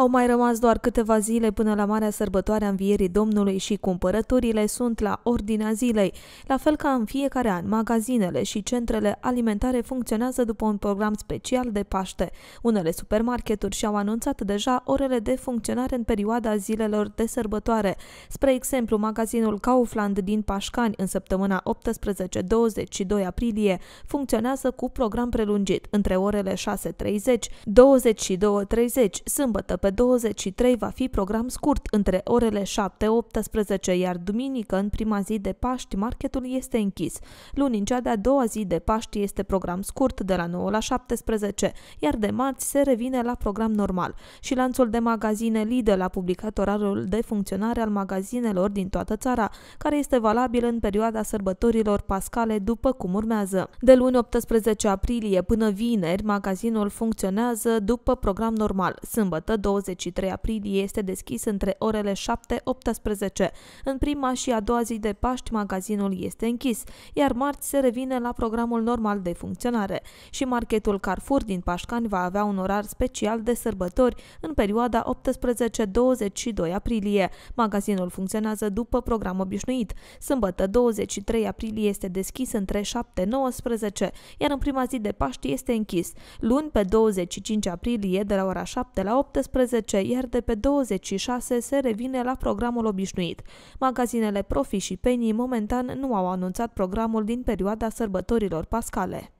Au mai rămas doar câteva zile până la marea sărbătoare a învierii Domnului și cumpărăturile sunt la ordinea zilei. La fel ca în fiecare an, magazinele și centrele alimentare funcționează după un program special de Paște. Unele supermarketuri și-au anunțat deja orele de funcționare în perioada zilelor de sărbătoare. Spre exemplu, magazinul Kaufland din Pașcani, în săptămâna 18-22 aprilie, funcționează cu program prelungit între orele 6.30-22.30, sâmbătă pe 23 va fi program scurt între orele 7-18, iar duminică, în prima zi de Paști, marketul este închis. Luni, în cea de-a doua zi de Paști, este program scurt de la 9 la 17, iar de marți se revine la program normal. Și lanțul de magazine Lidl a publicat orarul de funcționare al magazinelor din toată țara, care este valabil în perioada sărbătorilor pascale după cum urmează. De luni 18 aprilie până vineri, magazinul funcționează după program normal. Sâmbătă 20 23 aprilie este deschis între orele 7-18. În prima și a doua zi de Paști, magazinul este închis, iar marți se revine la programul normal de funcționare. Și marketul Carrefour din Pașcani va avea un orar special de sărbători în perioada 18-22 aprilie. Magazinul funcționează după program obișnuit. Sâmbătă 23 aprilie este deschis între 7-19, iar în prima zi de Paști este închis. Luni pe 25 aprilie de la ora 7 la 18 19, iar de pe 26 se revine la programul obișnuit. Magazinele Profi și Penny momentan nu au anunțat programul din perioada sărbătorilor pascale.